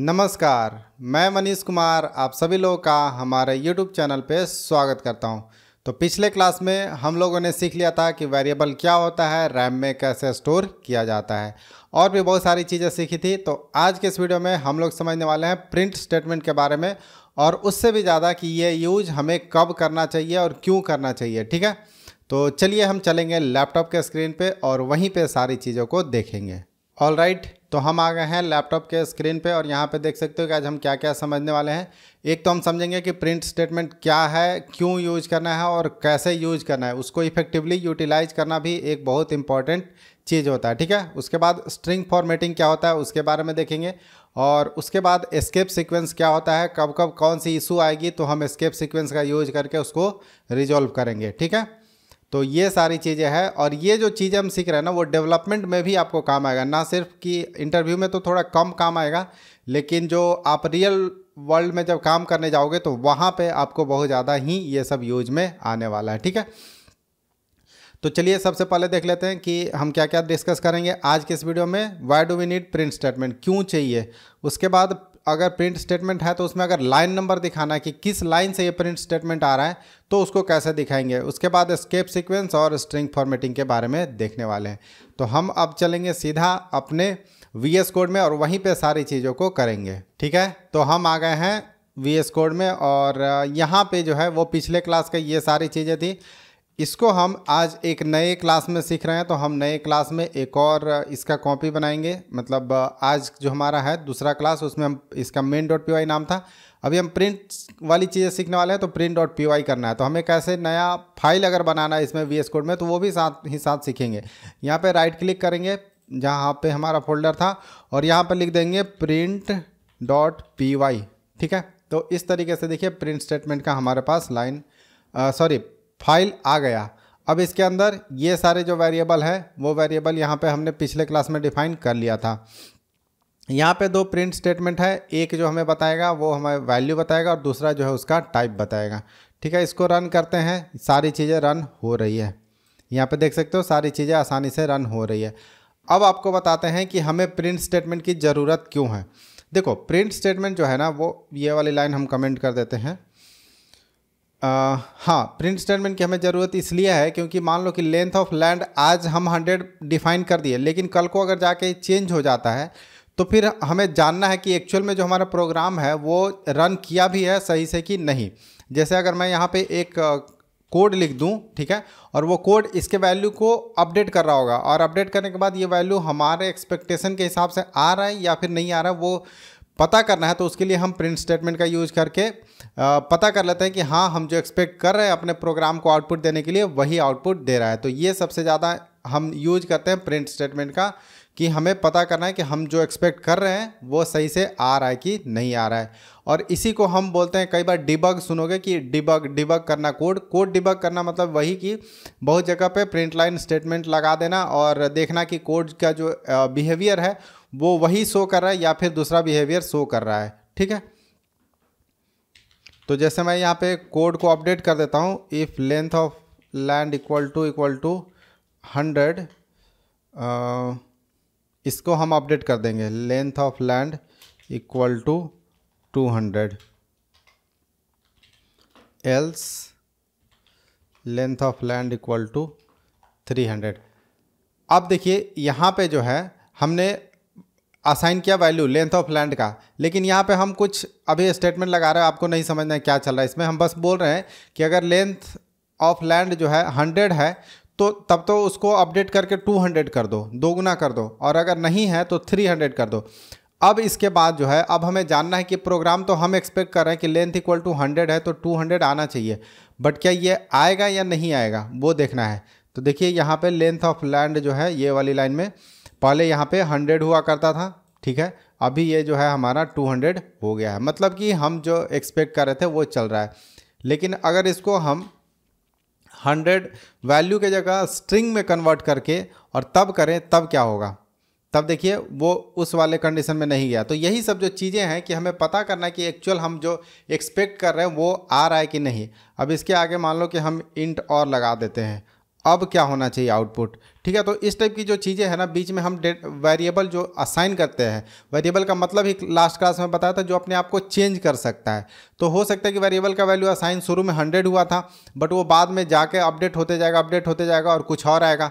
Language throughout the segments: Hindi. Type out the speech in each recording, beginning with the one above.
नमस्कार मैं मनीष कुमार आप सभी लोगों का हमारे YouTube चैनल पे स्वागत करता हूं। तो पिछले क्लास में हम लोगों ने सीख लिया था कि वेरिएबल क्या होता है रैम में कैसे स्टोर किया जाता है और भी बहुत सारी चीज़ें सीखी थी तो आज के इस वीडियो में हम लोग समझने वाले हैं प्रिंट स्टेटमेंट के बारे में और उससे भी ज़्यादा कि ये यूज हमें कब करना चाहिए और क्यों करना चाहिए ठीक है तो चलिए हम चलेंगे लैपटॉप के स्क्रीन पर और वहीं पर सारी चीज़ों को देखेंगे ऑल राइट right, तो हम आ गए हैं लैपटॉप के स्क्रीन पे और यहाँ पे देख सकते हो कि आज हम क्या क्या समझने वाले हैं एक तो हम समझेंगे कि प्रिंट स्टेटमेंट क्या है क्यों यूज करना है और कैसे यूज करना है उसको इफेक्टिवली यूटिलाइज करना भी एक बहुत इंपॉर्टेंट चीज़ होता है ठीक है उसके बाद स्ट्रिंग फॉर्मेटिंग क्या होता है उसके बारे में देखेंगे और उसके बाद एस्केप सीक्वेंस क्या होता है कब कब कौन सी इशू आएगी तो हम एस्केप सीक्वेंस का यूज करके उसको रिजॉल्व करेंगे ठीक है तो ये सारी चीज़ें हैं और ये जो चीज़ें हम सीख रहे हैं ना वो डेवलपमेंट में भी आपको काम आएगा ना सिर्फ कि इंटरव्यू में तो थोड़ा कम काम आएगा लेकिन जो आप रियल वर्ल्ड में जब काम करने जाओगे तो वहाँ पे आपको बहुत ज़्यादा ही ये सब यूज में आने वाला है ठीक है तो चलिए सबसे पहले देख लेते हैं कि हम क्या क्या डिस्कस करेंगे आज के इस वीडियो में why do we need print statement क्यों चाहिए उसके बाद अगर प्रिंट स्टेटमेंट है तो उसमें अगर लाइन नंबर दिखाना है कि किस लाइन से ये प्रिंट स्टेटमेंट आ रहा है तो उसको कैसे दिखाएंगे उसके बाद स्केप सीक्वेंस और स्ट्रिंग फॉर्मेटिंग के बारे में देखने वाले हैं तो हम अब चलेंगे सीधा अपने वी एस कोड में और वहीं पर सारी चीज़ों को करेंगे ठीक है तो हम आ गए हैं वी एस कोड में और यहाँ पर जो है वो पिछले क्लास का ये सारी चीज़ें थी इसको हम आज एक नए क्लास में सीख रहे हैं तो हम नए क्लास में एक और इसका कॉपी बनाएंगे मतलब आज जो हमारा है दूसरा क्लास उसमें हम इसका मेन डॉट पी नाम था अभी हम प्रिंट वाली चीज़ें सीखने वाले हैं तो प्रिंट डॉट पी करना है तो हमें कैसे नया फाइल अगर बनाना है इसमें वी कोड में तो वो भी साथ ही साथ सीखेंगे यहाँ पर राइट क्लिक करेंगे जहाँ पर हमारा फोल्डर था और यहाँ पर लिख देंगे प्रिंट डॉट पी ठीक है तो इस तरीके से देखिए प्रिंट स्टेटमेंट का हमारे पास लाइन सॉरी फाइल आ गया अब इसके अंदर ये सारे जो वेरिएबल हैं वो वेरिएबल यहाँ पे हमने पिछले क्लास में डिफाइन कर लिया था यहाँ पे दो प्रिंट स्टेटमेंट है एक जो हमें बताएगा वो हमें वैल्यू बताएगा और दूसरा जो है उसका टाइप बताएगा ठीक है इसको रन करते हैं सारी चीज़ें रन हो रही है यहाँ पे देख सकते हो सारी चीज़ें आसानी से रन हो रही है अब आपको बताते हैं कि हमें प्रिंट स्टेटमेंट की ज़रूरत क्यों है देखो प्रिंट स्टेटमेंट जो है ना वो ये वाली लाइन हम कमेंट कर देते हैं हाँ प्रिंट स्टेटमेंट की हमें ज़रूरत इसलिए है क्योंकि मान लो कि लेंथ ऑफ लैंड आज हम हंड्रेड डिफाइन कर दिए लेकिन कल को अगर जाके चेंज हो जाता है तो फिर हमें जानना है कि एक्चुअल में जो हमारा प्रोग्राम है वो रन किया भी है सही से कि नहीं जैसे अगर मैं यहाँ पे एक कोड लिख दूँ ठीक है और वो कोड इसके वैल्यू को अपडेट कर रहा होगा और अपडेट करने के बाद ये वैल्यू हमारे एक्सपेक्टेशन के हिसाब से आ रहा है या फिर नहीं आ रहा है वो पता करना है तो उसके लिए हम प्रिंट स्टेटमेंट का यूज करके पता कर लेते हैं कि हाँ हम जो एक्सपेक्ट कर रहे हैं अपने प्रोग्राम को आउटपुट देने के लिए वही आउटपुट दे रहा है तो ये सबसे ज़्यादा हम यूज करते हैं प्रिंट स्टेटमेंट का कि हमें पता करना है कि हम जो एक्सपेक्ट कर रहे हैं वो सही से आ रहा है कि नहीं आ रहा है और इसी को हम बोलते हैं कई बार डिबग सुनोगे कि डिबग डिबग करना कोड कोड डिबग करना मतलब वही कि बहुत जगह पे प्रिंट लाइन स्टेटमेंट लगा देना और देखना कि कोड का जो बिहेवियर है वो वही शो कर रहा है या फिर दूसरा बिहेवियर शो कर रहा है ठीक है तो जैसे मैं यहाँ पे कोड को अपडेट कर देता हूँ if length of land equal to equal to hundred इसको हम अपडेट कर देंगे length of land equal to two hundred else length of land equal to three hundred अब देखिए यहाँ पे जो है हमने असाइन किया वैल्यू लेंथ ऑफ लैंड का लेकिन यहाँ पे हम कुछ अभी स्टेटमेंट लगा रहे हैं आपको नहीं समझना है क्या चल रहा है इसमें हम बस बोल रहे हैं कि अगर लेंथ ऑफ लैंड जो है हंड्रेड है तो तब तो उसको अपडेट करके टू हंड्रेड कर दो दोगुना कर दो और अगर नहीं है तो थ्री हंड्रेड कर दो अब इसके बाद जो है अब हमें जानना है कि प्रोग्राम तो हम एक्सपेक्ट कर रहे हैं कि लेंथ इक्वल टू हंड्रेड है तो टू हंड्रेड आना चाहिए बट क्या ये आएगा या नहीं आएगा वो देखना है तो देखिए यहाँ पर लेंथ ऑफ लैंड जो है ये वाली लाइन में पहले यहाँ पे हंड्रेड हुआ करता था ठीक है अभी ये जो है हमारा टू हंड्रेड हो गया है मतलब कि हम जो एक्सपेक्ट कर रहे थे वो चल रहा है लेकिन अगर इसको हम हंड्रेड वैल्यू के जगह स्ट्रिंग में कन्वर्ट करके और तब करें तब क्या होगा तब देखिए वो उस वाले कंडीशन में नहीं गया तो यही सब जो चीज़ें हैं कि हमें पता करना है कि एक्चुअल हम जो एक्सपेक्ट कर रहे हैं वो आ रहा है कि नहीं अब इसके आगे मान लो कि हम इंट और लगा देते हैं अब क्या होना चाहिए आउटपुट ठीक है तो इस टाइप की जो चीज़ें हैं ना बीच में हम वेरिएबल जो असाइन करते हैं वेरिएबल का मतलब ही लास्ट क्लास में बताया था जो अपने आप को चेंज कर सकता है तो हो सकता है कि वेरिएबल का वैल्यू असाइन शुरू में हंड्रेड हुआ था बट वो बाद में जाके अपडेट होते जाएगा अपडेट होते जाएगा और कुछ और आएगा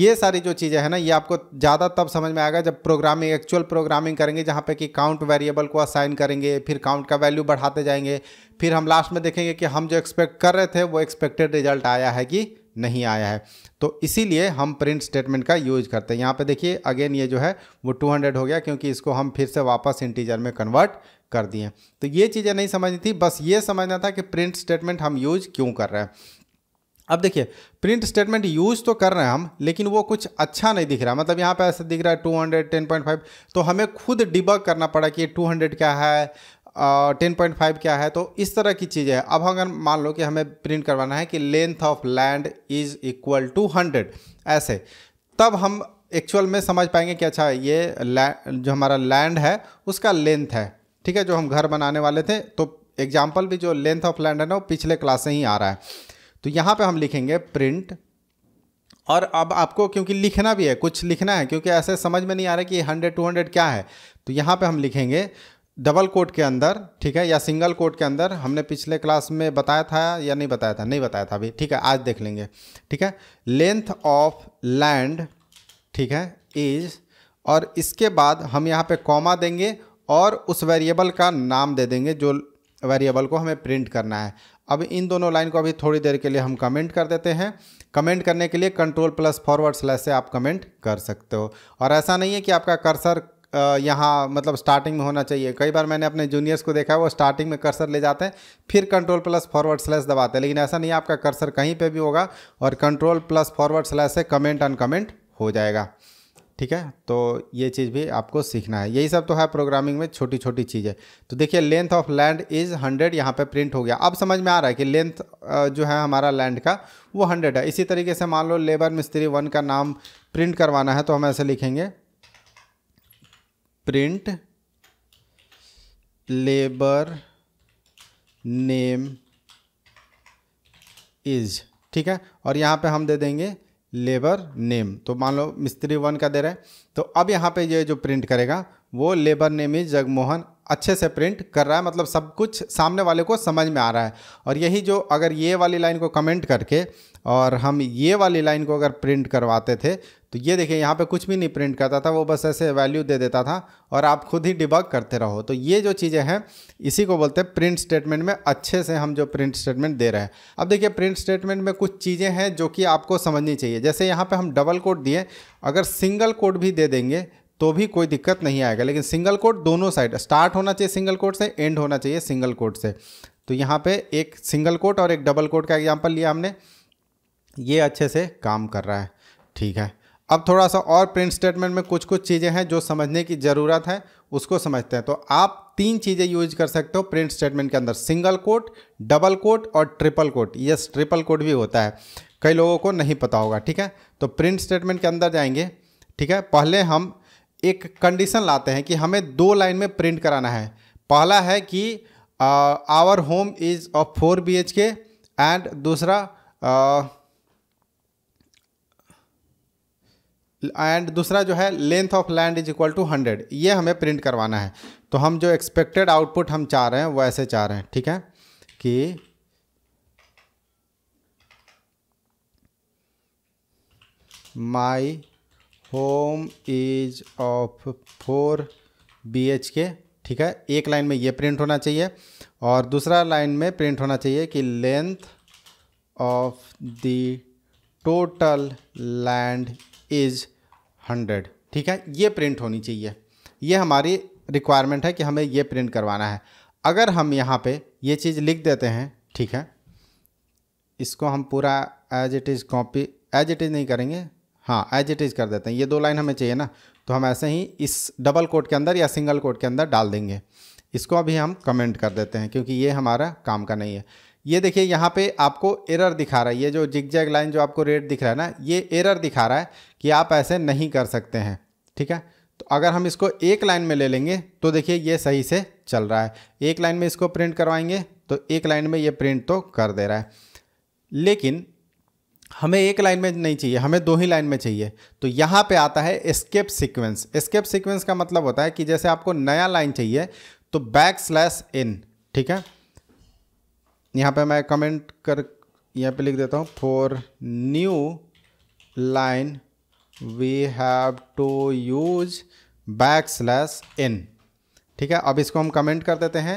ये सारी जो चीज़ें हैं ना ये आपको ज़्यादा तब समझ में आएगा जब प्रोग्रामिंग एक्चुअल प्रोग्रामिंग करेंगे जहाँ पे कि काउंट वेरिएबल को असाइन करेंगे फिर काउंट का वैल्यू बढ़ाते जाएंगे फिर हम लास्ट में देखेंगे कि हम जो एक्सपेक्ट कर रहे थे वो एक्सपेक्टेड रिजल्ट आया है कि नहीं आया है तो इसीलिए हम प्रिंट स्टेटमेंट का यूज करते हैं यहाँ पे देखिए अगेन ये जो है वो 200 हो गया क्योंकि इसको हम फिर से वापस इंटीजर में कन्वर्ट कर दिए तो ये चीज़ें नहीं समझनी थी बस ये समझना था कि प्रिंट स्टेटमेंट हम यूज क्यों कर रहे हैं अब देखिए प्रिंट स्टेटमेंट यूज़ तो कर रहे हैं हम लेकिन वो कुछ अच्छा नहीं दिख रहा मतलब यहाँ पे ऐसे दिख रहा है 200 10.5 तो हमें खुद डिबग करना पड़ा कि 200 क्या है टेन पॉइंट फाइव क्या है तो इस तरह की चीज़ें हैं अब अगर मान लो कि हमें प्रिंट करवाना है कि length of land is equal to hundred ऐसे तब हम एक्चुअल में समझ पाएंगे कि अच्छा ये जो हमारा लैंड है उसका लेंथ है ठीक है जो हम घर बनाने वाले थे तो एग्जाम्पल भी जो लेंथ ऑफ लैंड है ना वो पिछले क्लास से ही आ रहा है तो यहाँ पर हम लिखेंगे प्रिंट और अब आपको क्योंकि लिखना भी है कुछ लिखना है क्योंकि ऐसे समझ में नहीं आ रहा कि हंड्रेड टू हंड्रेड क्या है तो यहाँ पे हम लिखेंगे डबल कोट के अंदर ठीक है या सिंगल कोट के अंदर हमने पिछले क्लास में बताया था या नहीं बताया था नहीं बताया था अभी ठीक है आज देख लेंगे ठीक है लेंथ ऑफ लैंड ठीक है इज और इसके बाद हम यहाँ पे कॉमा देंगे और उस वेरिएबल का नाम दे देंगे जो वेरिएबल को हमें प्रिंट करना है अब इन दोनों लाइन को अभी थोड़ी देर के लिए हम कमेंट कर देते हैं कमेंट करने के लिए कंट्रोल प्लस फॉरवर्ड स्लैश से आप कमेंट कर सकते हो और ऐसा नहीं है कि आपका कर्सर यहाँ मतलब स्टार्टिंग में होना चाहिए कई बार मैंने अपने जूनियर्स को देखा है वो स्टार्टिंग में कर्सर ले जाते हैं फिर कंट्रोल प्लस फॉरवर्ड स्लैश दबाते हैं लेकिन ऐसा नहीं आपका कर्सर कहीं पे भी होगा और कंट्रोल प्लस फॉरवर्ड स्लैश से कमेंट अनकमेंट हो जाएगा ठीक है तो ये चीज़ भी आपको सीखना है यही सब तो है प्रोग्रामिंग में छोटी छोटी चीज़ें तो देखिए length of land is hundred यहाँ पे प्रिंट हो गया अब समझ में आ रहा है कि लेंथ जो है हमारा लैंड का वो हंड्रेड है इसी तरीके से मान लो लेबर मिस्त्री वन का नाम प्रिंट करवाना है तो हम ऐसे लिखेंगे प्रिंट लेबर नेम इज ठीक है और यहाँ पे हम दे देंगे लेबर नेम तो मान लो मिस्त्री वन का दे रहे हैं तो अब यहाँ पे ये जो प्रिंट करेगा वो लेबर नेम इज जगमोहन अच्छे से प्रिंट कर रहा है मतलब सब कुछ सामने वाले को समझ में आ रहा है और यही जो अगर ये वाली लाइन को कमेंट करके और हम ये वाली लाइन को अगर प्रिंट करवाते थे तो ये देखिए यहाँ पे कुछ भी नहीं प्रिंट करता था वो बस ऐसे वैल्यू दे देता था और आप खुद ही डिबग करते रहो तो ये जो चीज़ें हैं इसी को बोलते हैं प्रिंट स्टेटमेंट में अच्छे से हम जो प्रिंट स्टेटमेंट दे रहे हैं अब देखिए प्रिंट स्टेटमेंट में कुछ चीज़ें हैं जो कि आपको समझनी चाहिए जैसे यहाँ पर हम डबल कोड दिए अगर सिंगल कोड भी दे देंगे तो भी कोई दिक्कत नहीं आएगा लेकिन सिंगल कोड दोनों साइड स्टार्ट होना चाहिए सिंगल कोड से एंड होना चाहिए सिंगल कोड से तो यहाँ पे एक सिंगल कोट और एक डबल कोट का एग्जाम्पल लिया हमने ये अच्छे से काम कर रहा है ठीक है अब थोड़ा सा और प्रिंट स्टेटमेंट में कुछ कुछ चीज़ें हैं जो समझने की ज़रूरत है उसको समझते हैं तो आप तीन चीज़ें यूज कर सकते हो प्रिंट स्टेटमेंट के अंदर सिंगल कोट डबल कोट और triple quote yes triple quote भी होता है कई लोगों को नहीं पता होगा ठीक है तो प्रिंट स्टेटमेंट के अंदर जाएंगे ठीक है पहले हम एक कंडीशन लाते हैं कि हमें दो लाइन में प्रिंट कराना है पहला है कि our home is of four B H K and दूसरा uh, एंड दूसरा जो है length of land is equal to hundred ये हमें प्रिंट करवाना है तो हम जो एक्सपेक्टेड आउटपुट हम चाह रहे हैं वो ऐसे चाह रहे हैं ठीक है कि my home is of four B H K ठीक है एक लाइन में ये प्रिंट होना चाहिए और दूसरा लाइन में प्रिंट होना चाहिए कि length of the total land is hundred ठीक है ये प्रिंट होनी चाहिए ये हमारी रिक्वायरमेंट है कि हमें ये प्रिंट करवाना है अगर हम यहाँ पे ये चीज़ लिख देते हैं ठीक है इसको हम पूरा as it is copy as it is नहीं करेंगे हाँ एज इट इज़ कर देते हैं ये दो लाइन हमें चाहिए ना तो हम ऐसे ही इस डबल कोट के अंदर या सिंगल कोट के अंदर डाल देंगे इसको अभी हम कमेंट कर देते हैं क्योंकि ये हमारा काम का नहीं है ये देखिए यहाँ पे आपको एरर दिखा रहा है ये जो जिग जैग लाइन जो आपको रेट दिख रहा है ना ये एरर दिखा रहा है कि आप ऐसे नहीं कर सकते हैं ठीक है तो अगर हम इसको एक लाइन में ले लेंगे तो देखिए ये सही से चल रहा है एक लाइन में इसको प्रिंट करवाएंगे तो एक लाइन में ये प्रिंट तो कर दे रहा है लेकिन हमें एक लाइन में नहीं चाहिए हमें दो ही लाइन में चाहिए तो यहाँ पे आता है स्केप सीक्वेंस स्केप सीक्वेंस का मतलब होता है कि जैसे आपको नया लाइन चाहिए तो बैक स्लैश इन ठीक है यहाँ पे मैं कमेंट कर यहाँ पे लिख देता हूँ for new line we have to use backslash n ठीक है अब इसको हम कमेंट कर देते हैं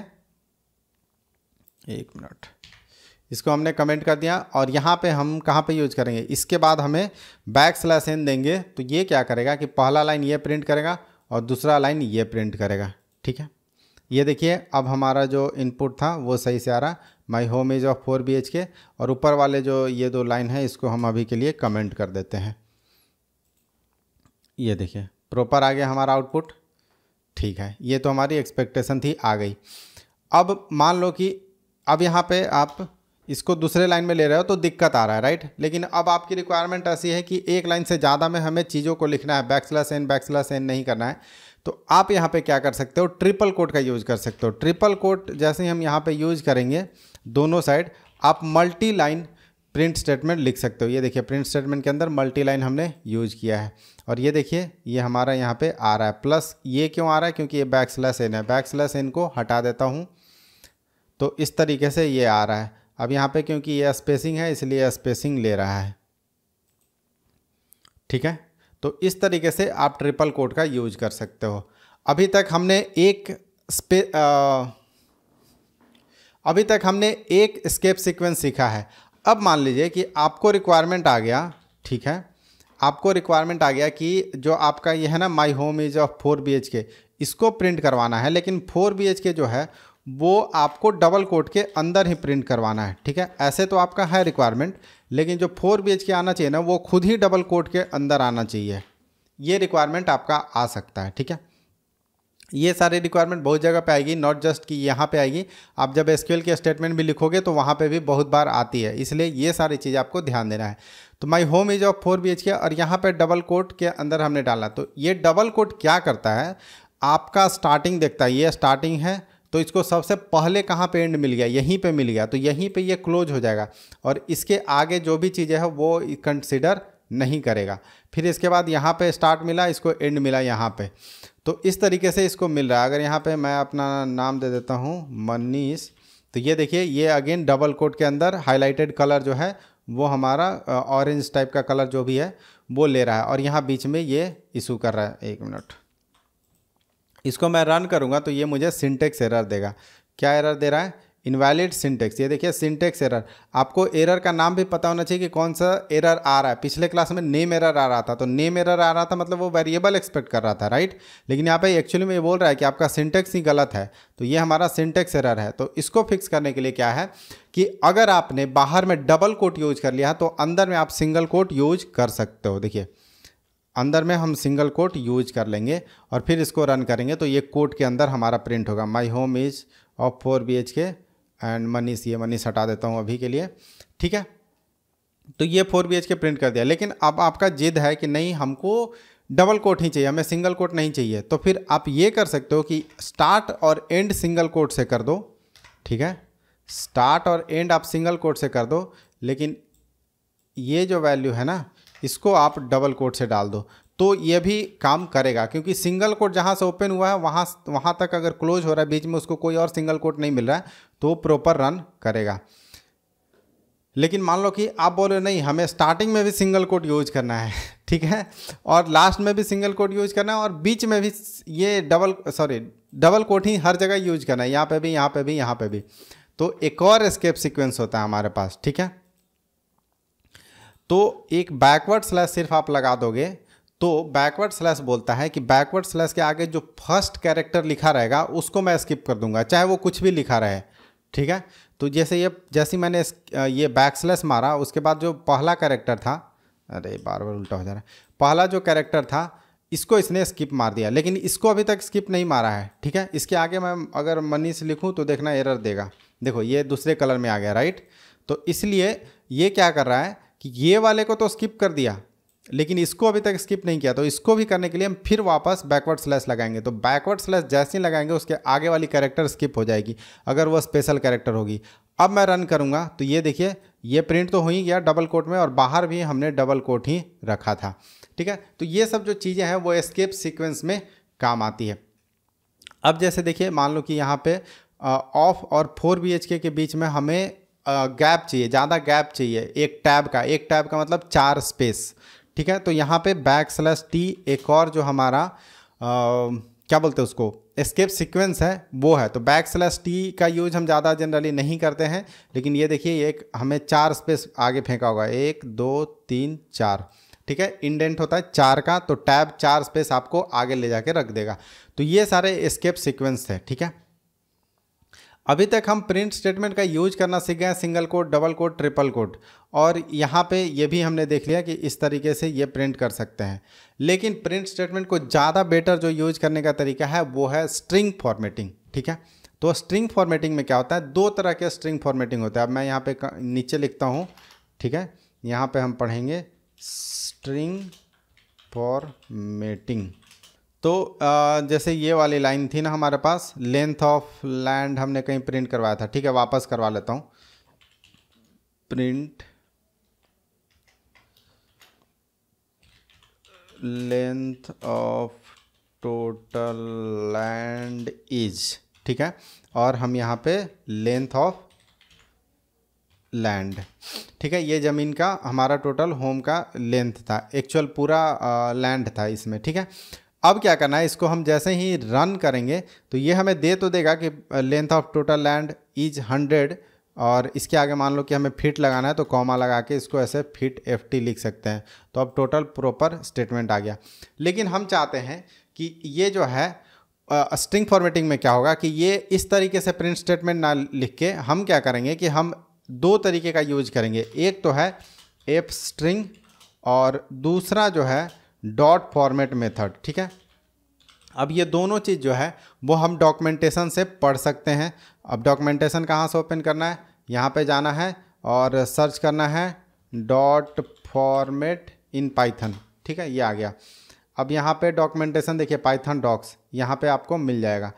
एक मिनट इसको हमने कमेंट कर दिया और यहाँ पे हम कहाँ पे यूज करेंगे इसके बाद हमें बैक स्लैश एन देंगे तो ये क्या करेगा कि पहला लाइन ये प्रिंट करेगा और दूसरा लाइन ये प्रिंट करेगा ठीक है ये देखिए अब हमारा जो इनपुट था वो सही से आ रहा my home is of four B H K और ऊपर वाले जो ये दो लाइन है इसको हम अभी के लिए कमेंट कर देते हैं ये देखिए प्रॉपर आ गया हमारा आउटपुट ठीक है ये तो हमारी एक्सपेक्टेशन थी आ गई अब मान लो कि अब यहाँ पे आप इसको दूसरे लाइन में ले रहे हो तो दिक्कत आ रहा है राइट लेकिन अब आपकी रिक्वायरमेंट ऐसी है कि एक लाइन से ज़्यादा में हमें चीज़ों को लिखना है बैक्सलस एन बैक्सलस एन नहीं करना है तो आप यहाँ पे क्या कर सकते हो ट्रिपल कोट का यूज़ कर सकते हो ट्रिपल कोट जैसे हम यहाँ पे यूज़ करेंगे दोनों साइड आप मल्टी लाइन प्रिंट स्टेटमेंट लिख सकते हो ये देखिए प्रिंट स्टेटमेंट के अंदर मल्टी लाइन हमने यूज किया है और ये देखिए ये हमारा यहाँ पे आ रहा है प्लस ये क्यों आ रहा है क्योंकि ये बैक स्लैश एन है बैक स्लैश एन को हटा देता हूँ तो इस तरीके से ये आ रहा है अब यहाँ पे क्योंकि ये स्पेसिंग है इसलिए स्पेसिंग ले रहा है ठीक है तो इस तरीके से आप ट्रिपल कोड का यूज कर सकते हो अभी तक हमने एक स्पे आ, अभी तक हमने एक स्केप सीक्वेंस सीखा है अब मान लीजिए कि आपको रिक्वायरमेंट आ गया ठीक है आपको रिक्वायरमेंट आ गया कि जो आपका यह है ना my home is of four B H K इसको प्रिंट करवाना है लेकिन फोर बी एच के जो है वो आपको डबल कोट के अंदर ही प्रिंट करवाना है ठीक है ऐसे तो आपका है रिक्वायरमेंट लेकिन जो फोर बी एच के आना चाहिए ना वो खुद ही डबल कोट के अंदर आना चाहिए ये रिक्वायरमेंट आपका आ सकता है ठीक है ये सारी रिक्वायरमेंट बहुत जगह पे आएगी नॉट जस्ट कि यहाँ पे आएगी आप जब एस के स्टेटमेंट भी लिखोगे तो वहाँ पे भी बहुत बार आती है इसलिए ये सारी चीज़ आपको ध्यान देना है तो my home is of four B K और यहाँ पे डबल कोट के अंदर हमने डाला तो ये डबल कोट क्या करता है आपका स्टार्टिंग देखता है ये स्टार्टिंग है तो इसको सबसे पहले कहाँ पे एंड मिल गया यहीं पे मिल गया तो यहीं पे ये क्लोज हो जाएगा और इसके आगे जो भी चीज़ें हैं वो कंसिडर नहीं करेगा फिर इसके बाद यहाँ पे स्टार्ट मिला इसको एंड मिला यहाँ पे तो इस तरीके से इसको मिल रहा है अगर यहाँ पे मैं अपना नाम दे देता हूँ मनीष तो ये देखिए ये अगेन डबल कोट के अंदर हाईलाइटेड कलर जो है वो हमारा ऑरेंज टाइप का कलर जो भी है वो ले रहा है और यहाँ बीच में ये इशू कर रहा है एक मिनट इसको मैं रन करूँगा तो ये मुझे सिंटेक्स एरर देगा क्या एरर दे रहा है इनवैलिड सिंटेक्स ये देखिए सिंटेक्स एरर आपको एरर का नाम भी पता होना चाहिए कि कौन सा एरर आ रहा है पिछले क्लास में नेम एरर आ रहा था तो नेम एरर आ रहा था मतलब वो वेरिएबल एक्सपेक्ट कर रहा था राइट लेकिन यहाँ पे एक्चुअली में ये बोल रहा है कि आपका सिंटेक्स ही गलत है तो ये हमारा सिंटेक्स एरर है तो इसको फिक्स करने के लिए क्या है कि अगर आपने बाहर में डबल कोट यूज कर लिया तो अंदर में आप सिंगल कोट यूज कर सकते हो देखिए अंदर में हम सिंगल कोट यूज कर लेंगे और फिर इसको रन करेंगे तो ये कोट के अंदर हमारा प्रिंट होगा my home is of four B H K and Manish ये मनीष हटा देता हूँ अभी के लिए ठीक है तो ये फोर बी के प्रिंट कर दिया लेकिन अब आपका जिद है कि नहीं हमको डबल कोट ही चाहिए हमें सिंगल कोट नहीं चाहिए तो फिर आप ये कर सकते हो कि स्टार्ट और एंड सिंगल कोट से कर दो ठीक है स्टार्ट और एंड आप सिंगल कोट से कर दो लेकिन ये जो वैल्यू है ना इसको आप डबल कोट से डाल दो तो ये भी काम करेगा क्योंकि सिंगल कोट जहाँ से ओपन हुआ है वहाँ वहाँ तक अगर क्लोज हो रहा है बीच में उसको कोई और सिंगल कोट नहीं मिल रहा है तो प्रॉपर रन करेगा लेकिन मान लो कि आप बोलो नहीं हमें स्टार्टिंग में भी सिंगल कोट यूज करना है ठीक है और लास्ट में भी सिंगल कोट यूज करना है और बीच में भी ये डबल सॉरी डबल कोट ही हर जगह यूज करना है यहाँ पे भी यहाँ पे भी यहाँ पे भी तो एक और स्केप सीक्वेंस होता है हमारे पास ठीक है तो एक बैकवर्ड स्लैश सिर्फ आप लगा दोगे तो बैकवर्ड स्लैश बोलता है कि बैकवर्ड स्लैश के आगे जो फर्स्ट कैरेक्टर लिखा रहेगा उसको मैं स्किप कर दूंगा चाहे वो कुछ भी लिखा रहे ठीक है तो जैसे ये जैसे मैंने ये बैक्सलेस मारा उसके बाद जो पहला कैरेक्टर था अरे बार बार उल्टा हो जा रहा है पहला जो कैरेक्टर था इसको इसने स्किप मार दिया लेकिन इसको अभी तक स्किप नहीं मारा है ठीक है इसके आगे मैं अगर मनीष लिखूँ तो देखना एरर देगा देखो ये दूसरे कलर में आ गया राइट तो इसलिए ये क्या कर रहा है कि ये वाले को तो स्किप कर दिया लेकिन इसको अभी तक स्किप नहीं किया तो इसको भी करने के लिए हम फिर वापस बैकवर्ड स्लैश लगाएंगे तो बैकवर्ड स्लैश जैसे ही लगाएंगे उसके आगे वाली कैरेक्टर स्किप हो जाएगी अगर वह स्पेशल कैरेक्टर होगी अब मैं रन करूँगा तो ये देखिए ये प्रिंट तो हो ही गया डबल कोट में और बाहर भी हमने डबल कोट ही रखा था ठीक है तो ये सब जो चीज़ें हैं वो स्केप सिक्वेंस में काम आती है अब जैसे देखिए मान लो कि यहाँ पे ऑफ और फोर बी के बीच में हमें गैप चाहिए ज़्यादा गैप चाहिए एक टैब का एक टैब का मतलब चार स्पेस ठीक है तो यहाँ पे बैक स्लैश टी एक और जो हमारा आ, क्या बोलते हैं उसको एस्केप सीक्वेंस है वो है तो बैक स्लैश टी का यूज हम ज़्यादा जनरली नहीं करते हैं लेकिन ये देखिए एक हमें चार स्पेस आगे फेंका होगा एक दो तीन चार ठीक है इंडेंट होता है चार का तो टैब चार स्पेस आपको आगे ले जाके रख देगा तो ये सारे स्केप सिक्वेंस थे ठीक है अभी तक हम प्रिंट स्टेटमेंट का यूज करना सीख गए single quote double quote triple quote और यहाँ पे ये भी हमने देख लिया कि इस तरीके से ये प्रिंट कर सकते हैं लेकिन प्रिंट स्टेटमेंट को ज़्यादा बेटर जो यूज करने का तरीका है वो है स्ट्रिंग फॉर्मेटिंग ठीक है तो स्ट्रिंग फॉर्मेटिंग में क्या होता है दो तरह के स्ट्रिंग फॉर्मेटिंग होता है अब मैं यहाँ पर नीचे लिखता हूँ ठीक है यहाँ पर हम पढ़ेंगे स्ट्रिंग फॉर्मेटिंग तो जैसे ये वाली लाइन थी ना हमारे पास लेंथ ऑफ लैंड हमने कहीं प्रिंट करवाया था ठीक है वापस करवा लेता हूँ print length of total land is ठीक है और हम यहाँ पे लेंथ ऑफ लैंड ठीक है ये ज़मीन का हमारा टोटल होम का लेंथ था एक्चुअल पूरा लैंड था इसमें ठीक है अब क्या करना है इसको हम जैसे ही रन करेंगे तो ये हमें दे तो देगा कि length of total land is hundred और इसके आगे मान लो कि हमें फिट लगाना है तो कॉमा लगा के इसको ऐसे फिट एफ टी लिख सकते हैं तो अब टोटल प्रॉपर स्टेटमेंट आ गया लेकिन हम चाहते हैं कि ये जो है स्ट्रिंग uh, फॉर्मेटिंग में क्या होगा कि ये इस तरीके से प्रिंट स्टेटमेंट ना लिख के हम क्या करेंगे कि हम दो तरीके का यूज करेंगे एक तो है एफ स्ट्रिंग और दूसरा जो है डॉट फॉर्मेट मेथड ठीक है अब ये दोनों चीज़ जो है वो हम डॉक्यूमेंटेशन से पढ़ सकते हैं अब डॉक्यूमेंटेशन कहाँ से ओपन करना है यहाँ पे जाना है और सर्च करना है डॉट फॉर्मेट इन पाइथन ठीक है ये आ गया अब यहाँ पे डॉक्यूमेंटेशन देखिए पाइथन डॉक्स यहाँ पे आपको मिल जाएगा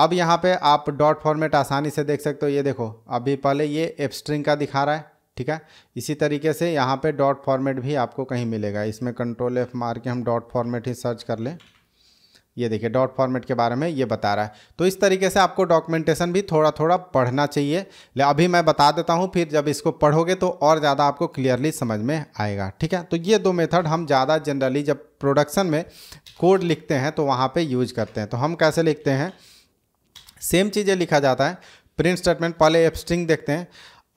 अब यहाँ पे आप डॉट फॉर्मेट आसानी से देख सकते हो ये देखो अभी पहले ये एप स्ट्रिंग का दिखा रहा है ठीक है इसी तरीके से यहाँ पे डॉट फॉर्मेट भी आपको कहीं मिलेगा इसमें कंट्रोल एफ मार के हम डॉट फॉर्मेट ही सर्च कर लें ये देखिए डॉट फॉर्मेट के बारे में ये बता रहा है तो इस तरीके से आपको डॉक्यूमेंटेशन भी थोड़ा थोड़ा पढ़ना चाहिए ले अभी मैं बता देता हूँ फिर जब इसको पढ़ोगे तो और ज़्यादा आपको क्लियरली समझ में आएगा ठीक है तो ये दो मेथड हम ज़्यादा जनरली जब प्रोडक्शन में कोड लिखते हैं तो वहाँ पर यूज करते हैं तो हम कैसे लिखते हैं सेम चीज़ें लिखा जाता है प्रिंट स्टेटमेंट पहले एफ स्ट्रिंग देखते हैं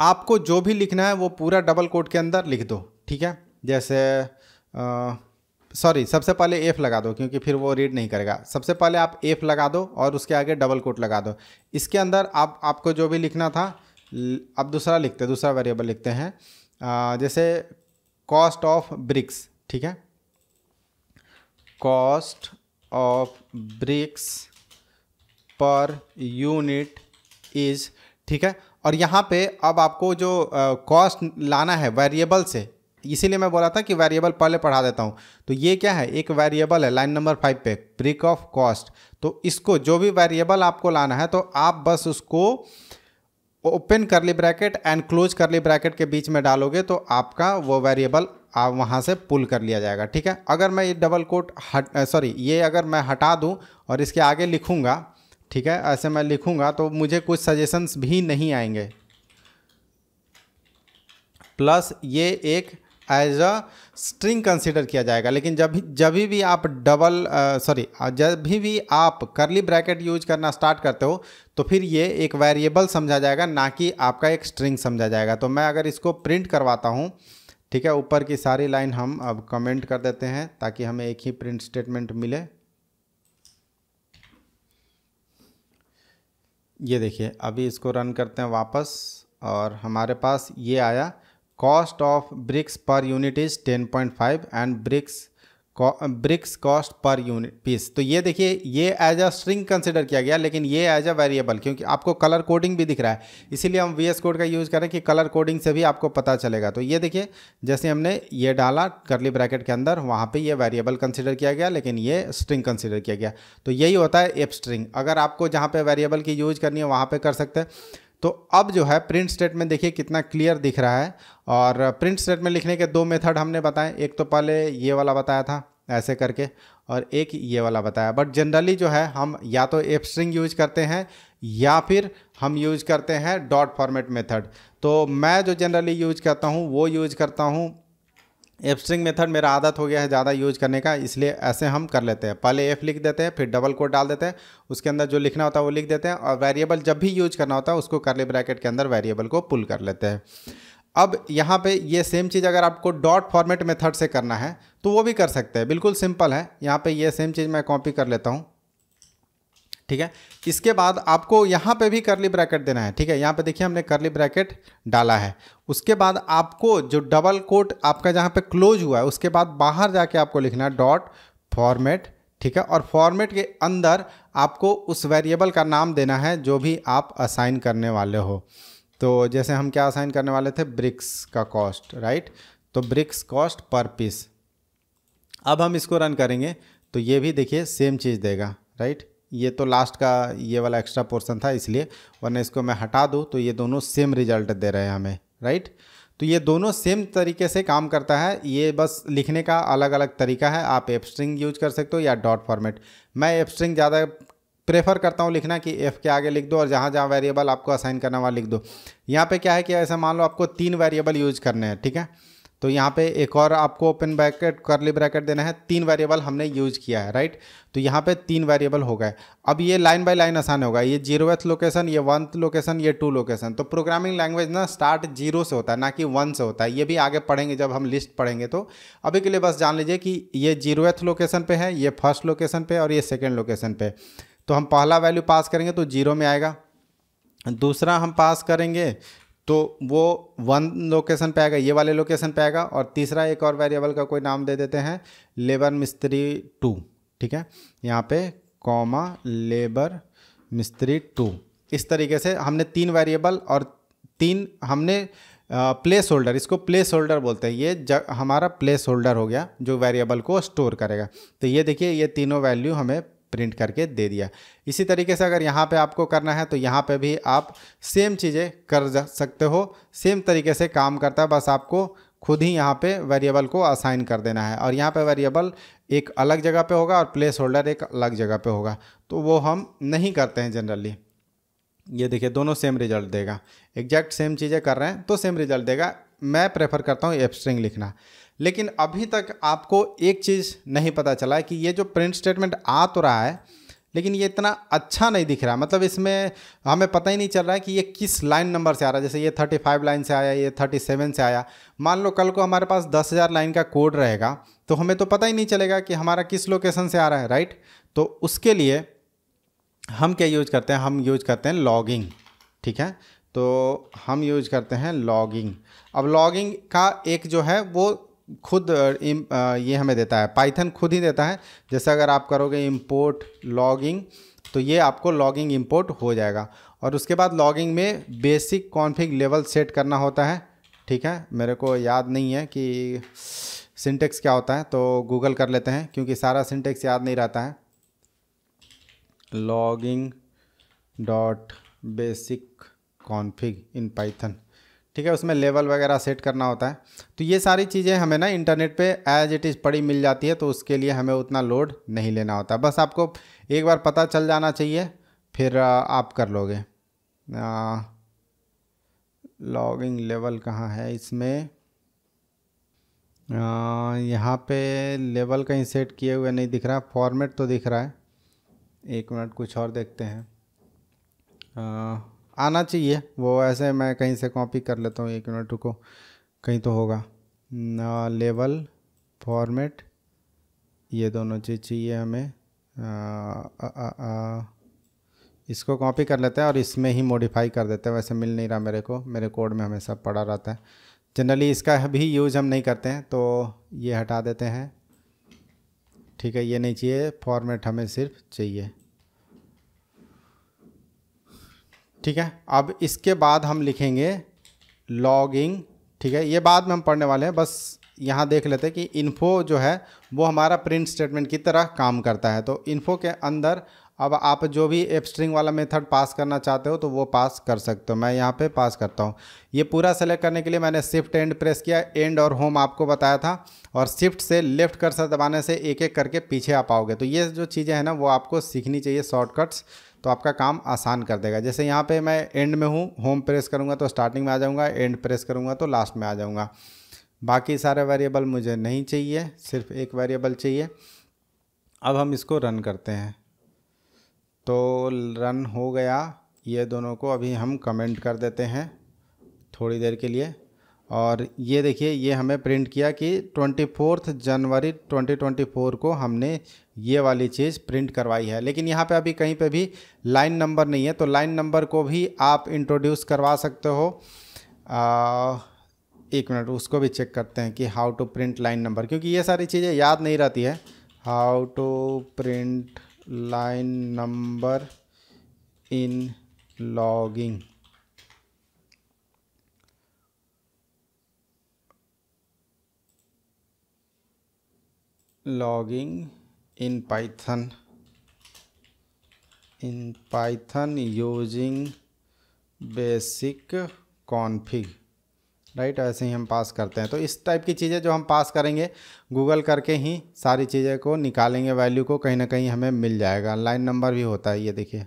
आपको जो भी लिखना है वो पूरा डबल कोट के अंदर लिख दो ठीक है जैसे सॉरी सबसे पहले एफ़ लगा दो क्योंकि फिर वो रीड नहीं करेगा सबसे पहले आप एफ़ लगा दो और उसके आगे डबल कोट लगा दो इसके अंदर आप आपको जो भी लिखना था अब दूसरा लिखते दूसरा वेरिएबल लिखते हैं जैसे कॉस्ट ऑफ ब्रिक्स ठीक है cost of bricks per unit is ठीक है और यहाँ पे अब आपको जो कॉस्ट लाना है वेरिएबल से इसीलिए मैं बोला था कि वेरिएबल पहले पढ़ा देता हूँ तो ये क्या है एक वेरिएबल है लाइन नंबर फाइव पे ब्रिक ऑफ कॉस्ट तो इसको जो भी वेरिएबल आपको लाना है तो आप बस उसको ओपन कर ली ब्रैकेट एंड क्लोज कर ली ब्रैकेट के बीच में डालोगे तो आपका वो वेरिएबल आप वहाँ से पुल कर लिया जाएगा ठीक है अगर मैं ये डबल कोट हट सॉरी ये अगर मैं हटा दूँ और इसके आगे लिखूँगा ठीक है ऐसे मैं लिखूँगा तो मुझे कुछ सजेशंस भी नहीं आएंगे प्लस ये एक एज अ स्ट्रिंग कंसिडर किया जाएगा लेकिन जब जब भी आप डबल सॉरी जब भी आप करली ब्रैकेट यूज करना स्टार्ट करते हो तो फिर ये एक वेरिएबल समझा जाएगा ना कि आपका एक स्ट्रिंग समझा जाएगा तो मैं अगर इसको प्रिंट करवाता हूँ ठीक है ऊपर की सारी लाइन हम अब कमेंट कर देते हैं ताकि हमें एक ही प्रिंट स्टेटमेंट मिले ये देखिए अभी इसको रन करते हैं वापस और हमारे पास ये आया cost of bricks per unit is ten point five and bricks bricks cost per unit piece तो ये देखिए ये एज अ स्ट्रिंग कंसिडर किया गया लेकिन ये एज अ वेरिएबल क्योंकि आपको कलर कोडिंग भी दिख रहा है इसीलिए हम वी कोड का यूज़ करें कि कलर कोडिंग से भी आपको पता चलेगा तो ये देखिए जैसे हमने ये डाला करली ब्रैकेट के अंदर वहाँ पे ये वेरिएबल कंसिडर किया गया लेकिन ये स्ट्रिंग कंसिडर किया गया तो यही होता है एप स्ट्रिंग अगर आपको जहाँ पर वेरिएबल की यूज करनी है वहाँ पर कर सकते हैं तो अब जो है प्रिंट स्टेटमेंट देखिए कितना क्लियर दिख रहा है और प्रिंट स्टेटमेंट लिखने के दो मेथड हमने बताए एक तो पहले ये वाला बताया था ऐसे करके और एक ये वाला बताया बट जनरली जो है हम या तो एप स्ट्रिंग यूज करते हैं या फिर हम यूज करते हैं डॉट फॉर्मेट मेथड तो मैं जो जनरली यूज करता हूँ वो यूज करता हूँ एफस्ट्रिंग मेथड मेरा आदत तो हो गया है ज़्यादा यूज करने का इसलिए ऐसे हम कर लेते हैं पहले एफ लिख देते हैं फिर डबल कोड डाल देते हैं उसके अंदर जो लिखना होता है वो लिख देते हैं और वेरिएबल जब भी यूज करना होता है उसको करली ब्रैकेट के अंदर वेरिएबल को पुल कर लेते हैं अब यहाँ पे ये सेम चीज़ अगर आपको डॉट फॉर्मेट मेथड से करना है तो वो भी कर सकते हैं बिल्कुल सिंपल है यहाँ पे ये सेम चीज़ मैं कॉपी कर लेता हूँ ठीक है इसके बाद आपको यहाँ पे भी करली ब्रैकेट देना है ठीक है यहाँ पे देखिए हमने करली ब्रैकेट डाला है उसके बाद आपको जो डबल कोट आपका जहाँ पे क्लोज हुआ है उसके बाद बाहर जाके आपको लिखना है डॉट फॉर्मेट ठीक है और फॉर्मेट के अंदर आपको उस वेरिएबल का नाम देना है जो भी आप असाइन करने वाले हो तो जैसे हम क्या असाइन करने वाले थे ब्रिक्स का कॉस्ट राइट तो ब्रिक्स कॉस्ट पर पीस अब हम इसको रन करेंगे तो ये भी देखिए सेम चीज़ देगा राइट ये तो लास्ट का ये वाला एक्स्ट्रा पोर्सन था इसलिए वरना इसको मैं हटा दूँ तो ये दोनों सेम रिजल्ट दे रहे हैं हमें राइट तो ये दोनों सेम तरीके से काम करता है ये बस लिखने का अलग अलग तरीका है आप एपस्ट्रिंग यूज कर सकते हो या डॉट फॉर्मेट मैं एपस्ट्रिंग ज़्यादा प्रेफर करता हूँ लिखना कि एफ़ के आगे लिख दो और जहाँ जहाँ वेरिएबल आपको असाइन करना वहाँ लिख दो यहाँ पे क्या है कि ऐसा मान लो आपको तीन वेरिएबल यूज करने हैं ठीक है तो यहाँ पे एक और आपको ओपन ब्रैकेट करली ब्रैकेट देना है तीन वेरिएबल हमने यूज किया है राइट तो यहाँ पे तीन वेरिएबल हो गए अब ये लाइन बाय लाइन आसान होगा ये जीरोथ लोकेशन ये वंथ लोकेशन ये टू लोकेशन तो प्रोग्रामिंग लैंग्वेज ना स्टार्ट जीरो से होता है ना कि वन से होता है ये भी आगे पढ़ेंगे जब हम लिस्ट पढ़ेंगे तो अभी के लिए बस जान लीजिए कि ये जीरोथ लोकेशन पर है ये फर्स्ट लोकेशन पे और ये सेकेंड लोकेशन पर तो हम पहला वैल्यू पास करेंगे तो जीरो में आएगा दूसरा हम पास करेंगे तो वो वन लोकेशन पे आएगा ये वाले लोकेशन पे आएगा और तीसरा एक और वेरिएबल का कोई नाम दे देते हैं लेबर मिस्त्री टू ठीक है यहाँ पे कॉमा लेबर मिस्त्री टू इस तरीके से हमने तीन वेरिएबल और तीन हमने प्लेस होल्डर इसको प्लेस होल्डर बोलते हैं ये जग हमारा प्लेस होल्डर हो गया जो वेरिएबल को स्टोर करेगा तो ये देखिए ये तीनों वैल्यू हमें प्रिंट करके दे दिया इसी तरीके से अगर यहाँ पे आपको करना है तो यहाँ पे भी आप सेम चीज़ें कर सकते हो सेम तरीके से काम करता है बस आपको खुद ही यहाँ पे वेरिएबल को असाइन कर देना है और यहाँ पे वेरिएबल एक अलग जगह पे होगा और प्लेस होल्डर एक अलग जगह पे होगा तो वो हम नहीं करते हैं जनरली ये देखिए दोनों सेम रिजल्ट देगा एग्जैक्ट सेम चीज़ें कर रहे हैं तो सेम रिजल्ट देगा मैं प्रेफर करता हूँ एपस्ट्रिंग लिखना लेकिन अभी तक आपको एक चीज़ नहीं पता चला कि ये जो प्रिंट स्टेटमेंट आ तो रहा है लेकिन ये इतना अच्छा नहीं दिख रहा मतलब इसमें हमें पता ही नहीं चल रहा है कि ये किस लाइन नंबर से आ रहा है जैसे ये थर्टी फाइव लाइन से आया ये थर्टी सेवन से आया मान लो कल को हमारे पास दस हज़ार लाइन का कोड रहेगा तो हमें तो पता ही नहीं चलेगा कि हमारा किस लोकेशन से आ रहा है राइट तो उसके लिए हम क्या यूज करते हैं हम यूज करते हैं लॉगिंग ठीक है तो हम यूज करते हैं लॉगिंग अब लॉगिंग का एक जो है वो खुद ये हमें देता है पाइथन खुद ही देता है जैसे अगर आप करोगे इम्पोर्ट लॉगिंग तो ये आपको लॉगिंग इम्पोर्ट हो जाएगा और उसके बाद लॉगिंग में बेसिक कॉन्फिग लेवल सेट करना होता है ठीक है मेरे को याद नहीं है कि सिंटेक्स क्या होता है तो गूगल कर लेते हैं क्योंकि सारा सिंटेक्स याद नहीं रहता है logging dot basic config in Python ठीक है उसमें लेवल वगैरह सेट करना होता है तो ये सारी चीज़ें हमें ना इंटरनेट पे एज इट इज़ पड़ी मिल जाती है तो उसके लिए हमें उतना लोड नहीं लेना होता बस आपको एक बार पता चल जाना चाहिए फिर आप कर लोगे लॉगिंग लेवल कहाँ है इसमें यहाँ पे लेवल कहीं सेट किए हुए नहीं दिख रहा फॉर्मेट तो दिख रहा है एक मिनट कुछ और देखते हैं आ, आना चाहिए वो ऐसे मैं कहीं से कॉपी कर लेता हूँ एक मिनट रुको कहीं तो होगा ना लेवल फॉर्मेट ये दोनों चीज़ चाहिए हमें आ, आ, आ, आ, इसको कॉपी कर लेते हैं और इसमें ही मॉडिफाई कर देते हैं वैसे मिल नहीं रहा मेरे को मेरे कोड में हमेशा पड़ा रहता है जनरली इसका भी यूज़ हम नहीं करते हैं तो ये हटा देते हैं ठीक है ये नहीं चाहिए फॉर्मेट हमें सिर्फ चाहिए ठीक है अब इसके बाद हम लिखेंगे लॉगिंग ठीक है ये बाद में हम पढ़ने वाले हैं बस यहाँ देख लेते हैं कि इन्फो जो है वो हमारा प्रिंट स्टेटमेंट की तरह काम करता है तो इन्फो के अंदर अब आप जो भी एप स्ट्रिंग वाला मेथड पास करना चाहते हो तो वो पास कर सकते हो मैं यहाँ पे पास करता हूँ ये पूरा सेलेक्ट करने के लिए मैंने शिफ्ट एंड प्रेस किया एंड और होम आपको बताया था और शिफ्ट से लेफ्ट कर्सर दबाने से एक एक करके पीछे आ पाओगे तो ये जो चीज़ें हैं ना वो आपको सीखनी चाहिए शॉर्टकट्स तो आपका काम आसान कर देगा जैसे यहाँ पे मैं एंड में हूँ होम प्रेस करूँगा तो स्टार्टिंग में आ जाऊँगा एंड प्रेस करूँगा तो लास्ट में आ जाऊँगा बाकी सारे वेरिएबल मुझे नहीं चाहिए सिर्फ एक वेरिएबल चाहिए अब हम इसको रन करते हैं तो रन हो गया ये दोनों को अभी हम कमेंट कर देते हैं थोड़ी देर के लिए और ये देखिए ये हमें प्रिंट किया कि twenty fourth January twenty twenty four को हमने ये वाली चीज़ प्रिंट करवाई है लेकिन यहाँ पे अभी कहीं पे भी लाइन नंबर नहीं है तो लाइन नंबर को भी आप इंट्रोड्यूस करवा सकते हो आ, एक मिनट उसको भी चेक करते हैं कि how to print line number क्योंकि ये सारी चीज़ें याद नहीं रहती है how to print line number in logging logging in python in python using basic config right right, ऐसे ही हम पास करते हैं तो इस टाइप की चीज़ें जो हम पास करेंगे गूगल करके ही सारी चीज़ें को निकालेंगे वैल्यू को कहीं ना कहीं हमें मिल जाएगा लाइन नंबर भी होता है ये देखिए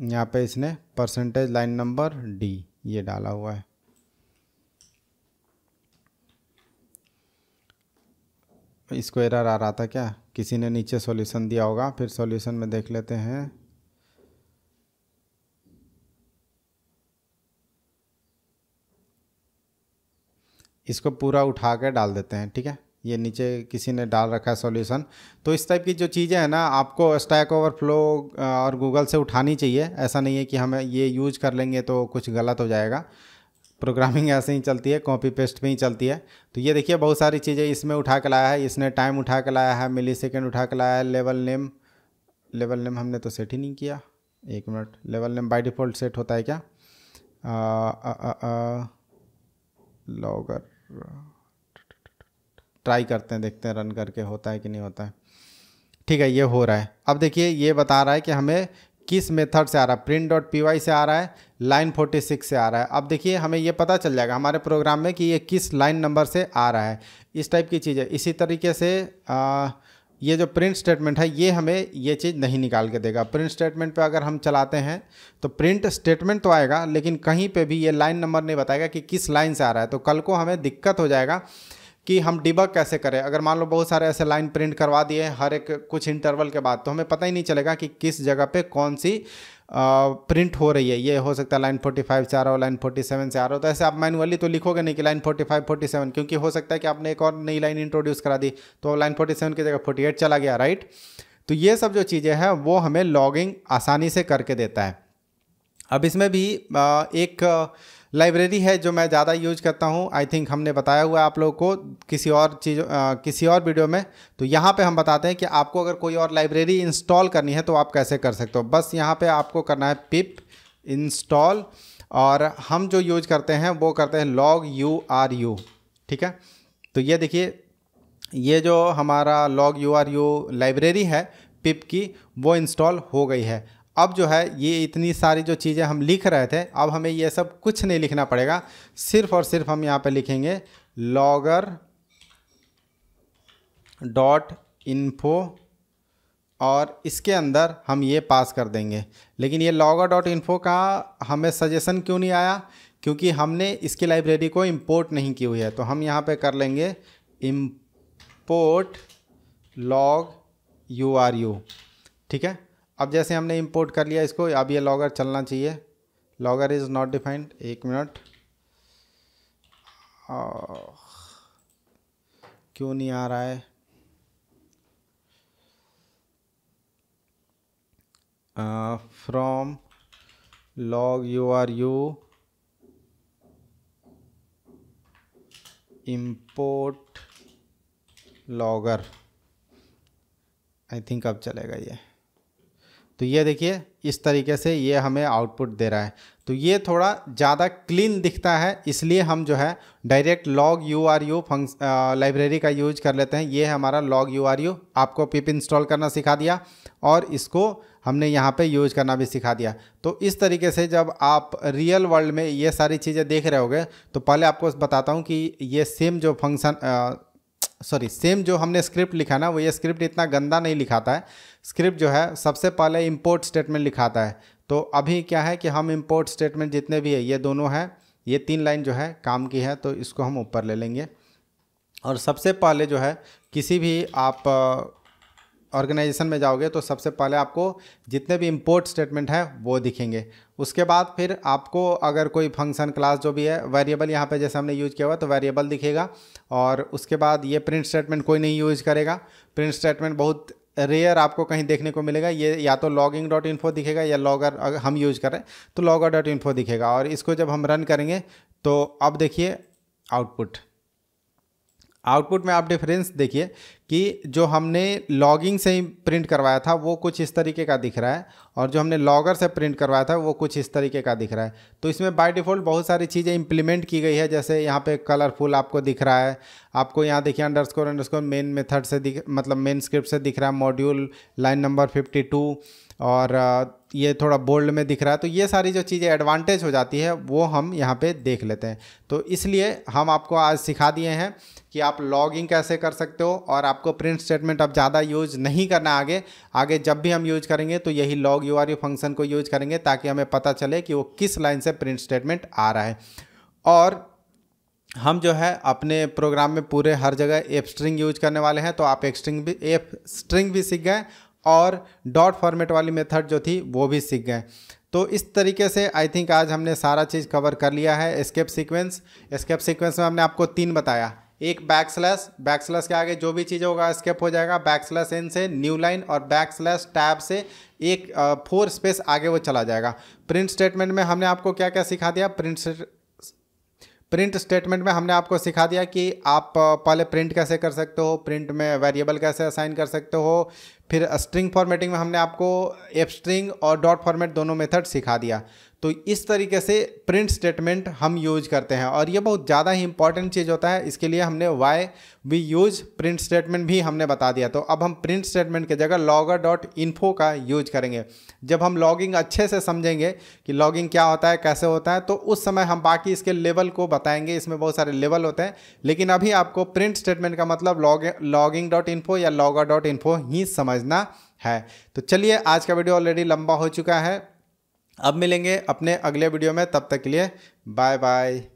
यहाँ पे इसने परसेंटेज लाइन नंबर डी ये डाला हुआ है इसको एरर आ रहा था क्या किसी ने नीचे सॉल्यूशन दिया होगा फिर सॉल्यूशन में देख लेते हैं इसको पूरा उठा कर डाल देते हैं ठीक है ये नीचे किसी ने डाल रखा है सॉल्यूशन तो इस टाइप की जो चीज़ें हैं ना आपको स्टैक ओवरफ्लो और गूगल से उठानी चाहिए ऐसा नहीं है कि हम ये यूज कर लेंगे तो कुछ गलत हो जाएगा प्रोग्रामिंग ऐसे ही चलती है कॉपी पेस्ट में ही चलती है तो ये देखिए बहुत सारी चीज़ें इसमें उठा के लाया है इसने टाइम उठा के लाया है मिली सेकेंड उठा के लाया है लेवल नेम लेवल नेम हमने तो सेट ही नहीं किया एक minute level name by default set होता है क्या लॉगर ट्राई करते हैं देखते हैं रन करके होता है कि नहीं होता है ठीक है ये हो रहा है अब देखिए ये बता रहा है कि हमें किस मेथड से आ रहा है प्रिंट डॉट पी वाई से आ रहा है लाइन फोर्टी सिक्स से आ रहा है अब देखिए हमें ये पता चल जाएगा हमारे प्रोग्राम में कि ये किस लाइन नंबर से आ रहा है इस टाइप की चीज़ है इसी तरीके से आ, ये जो प्रिंट स्टेटमेंट है ये हमें ये चीज़ नहीं निकाल के देगा प्रिंट स्टेटमेंट पे अगर हम चलाते हैं तो प्रिंट स्टेटमेंट तो आएगा लेकिन कहीं पे भी ये लाइन नंबर नहीं बताएगा कि किस लाइन से आ रहा है तो कल को हमें दिक्कत हो जाएगा कि हम डिबक कैसे करें अगर मान लो बहुत सारे ऐसे लाइन प्रिंट करवा दिए हर एक कुछ इंटरवल के बाद तो हमें पता ही नहीं चलेगा कि किस जगह पे कौन सी आ, प्रिंट हो रही है ये हो सकता है लाइन 45 से आ रहा हो लाइन 47 से आ रहा हो तो ऐसे आप मैनुअली तो लिखोगे नहीं कि लाइन 45 47 क्योंकि हो सकता है कि आपने एक और नई लाइन इंट्रोड्यूस करा दी तो लाइन फोर्टी की जगह फोर्टी चला गया राइट तो ये सब जो चीज़ें हैं वो हमें लॉगिंग आसानी से करके देता है अब इसमें भी एक लाइब्रेरी है जो मैं ज़्यादा यूज करता हूँ आई थिंक हमने बताया हुआ है आप लोगों को किसी और चीज़ किसी और वीडियो में तो यहाँ पे हम बताते हैं कि आपको अगर कोई और लाइब्रेरी इंस्टॉल करनी है तो आप कैसे कर सकते हो बस यहाँ पे आपको करना है पिप इंस्टॉल और हम जो यूज करते हैं वो करते हैं लॉग यू आर यू ठीक है तो ये देखिए ये जो हमारा loguru library है पिप की वो इंस्टॉल हो गई है अब जो है ये इतनी सारी जो चीज़ें हम लिख रहे थे अब हमें ये सब कुछ नहीं लिखना पड़ेगा सिर्फ और सिर्फ हम यहाँ पे लिखेंगे लॉगर डॉट इन्फो और इसके अंदर हम ये पास कर देंगे लेकिन ये लॉगर डॉट इन्फो का हमें सजेशन क्यों नहीं आया क्योंकि हमने इसकी लाइब्रेरी को इम्पोर्ट नहीं की हुई है तो हम यहाँ पे कर लेंगे import loguru ठीक है अब जैसे हमने इंपोर्ट कर लिया इसको अब ये लॉगर चलना चाहिए लॉगर इज़ नॉट डिफाइंड एक मिनट क्यों नहीं आ रहा है from loguru import logger I think अब चलेगा ये तो ये देखिए इस तरीके से ये हमें आउटपुट दे रहा है तो ये थोड़ा ज़्यादा क्लीन दिखता है इसलिए हम जो है direct loguru funcs library का यूज कर लेते हैं ये है हमारा लॉग यू आर यू आपको पिप इंस्टॉल करना सिखा दिया और इसको हमने यहाँ पे यूज करना भी सिखा दिया तो इस तरीके से जब आप रियल वर्ल्ड में ये सारी चीज़ें देख रहे होगे तो पहले आपको बताता हूँ कि ये सेम जो फंक्शन सॉरी सेम जो हमने स्क्रिप्ट लिखा ना वो ये स्क्रिप्ट इतना गंदा नहीं लिखाता है स्क्रिप्ट जो है सबसे पहले इम्पोर्ट स्टेटमेंट लिखाता है तो अभी क्या है कि हम इम्पोर्ट स्टेटमेंट जितने भी है ये दोनों हैं ये तीन लाइन जो है काम की है तो इसको हम ऊपर ले लेंगे और सबसे पहले जो है किसी भी आप ऑर्गेनाइजेशन में जाओगे तो सबसे पहले आपको जितने भी इम्पोर्ट स्टेटमेंट है वो दिखेंगे उसके बाद फिर आपको अगर कोई फंक्शन क्लास जो भी है वेरिएबल यहाँ पे जैसे हमने यूज़ किया हुआ तो वेरिएबल दिखेगा और उसके बाद ये प्रिंट स्टेटमेंट कोई नहीं यूज़ करेगा प्रिंट स्टेटमेंट बहुत रेयर आपको कहीं देखने को मिलेगा ये या तो लॉगिंग डॉट इन्फो दिखेगा या लॉगर अगर हम यूज करें तो लॉगर डॉट इन्फो दिखेगा और इसको जब हम रन करेंगे तो अब देखिए आउटपुट आउटपुट में आप डिफरेंस देखिए कि जो हमने लॉगिंग से ही प्रिंट करवाया था वो कुछ इस तरीके का दिख रहा है और जो हमने लॉगर से प्रिंट करवाया था वो कुछ इस तरीके का दिख रहा है तो इसमें बाय डिफ़ॉल्ट बहुत सारी चीज़ें इंप्लीमेंट की गई है जैसे यहाँ पे कलरफुल आपको दिख रहा है आपको यहाँ देखिए अंडरस्कोर अंडरस्कोर मेन मेथड से दिख मतलब मेन स्क्रिप्ट से दिख रहा है मॉड्यूल लाइन नंबर फिफ्टी और ये थोड़ा बोल्ड में दिख रहा है तो ये सारी जो चीज़ें एडवांटेज हो जाती है वो हम यहाँ पे देख लेते हैं तो इसलिए हम आपको आज सिखा दिए हैं कि आप लॉगिंग कैसे कर सकते हो और आपको प्रिंट स्टेटमेंट अब ज़्यादा यूज नहीं करना आगे आगे जब भी हम यूज करेंगे तो यही लॉग यू फंक्शन को यूज करेंगे ताकि हमें पता चले कि वो किस लाइन से प्रिंट स्टेटमेंट आ रहा है और हम जो है अपने प्रोग्राम में पूरे हर जगह एप स्ट्रिंग यूज करने वाले हैं तो आप एक स्ट्रिंग भी एफ स्ट्रिंग भी सीख गए और डॉट फॉर्मेट वाली मेथड जो थी वो भी सीख गए तो इस तरीके से आई थिंक आज हमने सारा चीज़ कवर कर लिया है स्केप सीक्वेंस स्केप सीक्वेंस में हमने आपको तीन बताया एक बैक स्लैश बैक स्लैश के आगे जो भी चीज़ होगा स्केप हो जाएगा बैक स्लैश एन से न्यू लाइन और बैक स्लैश टैब से एक फोर स्पेस आगे वो चला जाएगा प्रिंट स्टेटमेंट में हमने आपको क्या क्या सिखा दिया प्रिंट प्रिंट स्टेटमेंट में हमने आपको सिखा दिया कि आप पहले प्रिंट कैसे कर सकते हो प्रिंट में वेरिएबल कैसे असाइन कर सकते हो फिर स्ट्रिंग फॉर्मेटिंग में हमने आपको एफ स्ट्रिंग और डॉट फॉर्मेट दोनों मेथड सिखा दिया तो इस तरीके से प्रिंट स्टेटमेंट हम यूज करते हैं और ये बहुत ज़्यादा ही इंपॉर्टेंट चीज़ होता है इसके लिए हमने why we use print statement भी हमने बता दिया तो अब हम प्रिंट स्टेटमेंट की जगह लॉगर डॉट इन्फो का यूज करेंगे जब हम लॉगिंग अच्छे से समझेंगे कि लॉगिंग क्या होता है कैसे होता है तो उस समय हम बाकी इसके लेवल को बताएंगे इसमें बहुत सारे लेवल होते हैं लेकिन अभी आपको प्रिंट स्टेटमेंट का मतलब लॉगिंग डॉट इन्फो या लॉगर डॉट इन्फो ही समझ समझना है तो चलिए आज का वीडियो ऑलरेडी लंबा हो चुका है अब मिलेंगे अपने अगले वीडियो में तब तक के लिए बाय बाय